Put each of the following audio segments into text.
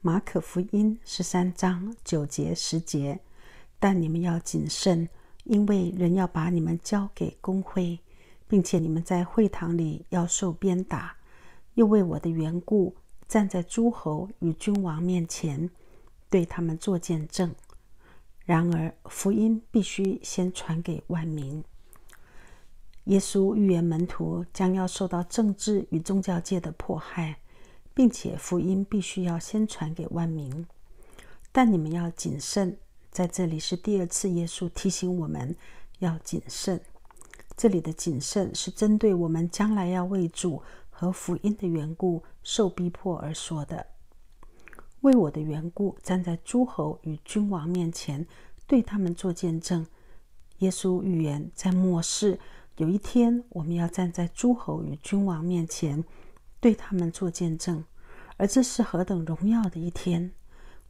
马可福音十三章九节十节，但你们要谨慎，因为人要把你们交给公会，并且你们在会堂里要受鞭打，又为我的缘故站在诸侯与君王面前，对他们做见证。然而，福音必须先传给万民。耶稣预言门徒将要受到政治与宗教界的迫害。并且福音必须要先传给万民，但你们要谨慎。在这里是第二次，耶稣提醒我们要谨慎。这里的谨慎是针对我们将来要为主和福音的缘故受逼迫而说的。为我的缘故，站在诸侯与君王面前，对他们做见证。耶稣预言，在末世有一天，我们要站在诸侯与君王面前。对他们做见证，而这是何等荣耀的一天！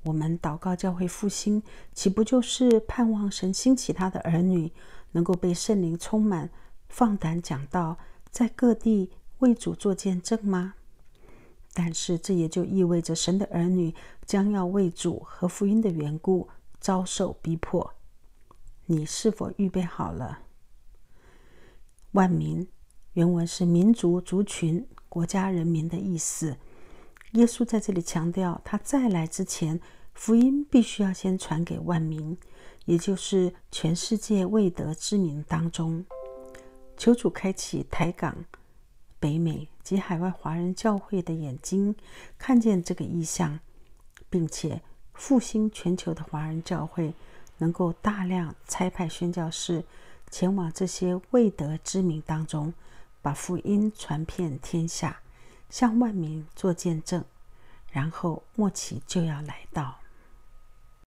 我们祷告教会复兴，岂不就是盼望神兴起他的儿女，能够被圣灵充满，放胆讲道，在各地为主做见证吗？但是这也就意味着神的儿女将要为主和福音的缘故遭受逼迫。你是否预备好了？万民，原文是民族、族群。国家人民的意思，耶稣在这里强调，他再来之前，福音必须要先传给万民，也就是全世界未得之民当中。求主开启台港、北美及海外华人教会的眼睛，看见这个意向，并且复兴全球的华人教会，能够大量差派宣教士前往这些未得之名当中。把福音传遍天下，向万民做见证，然后末期就要来到。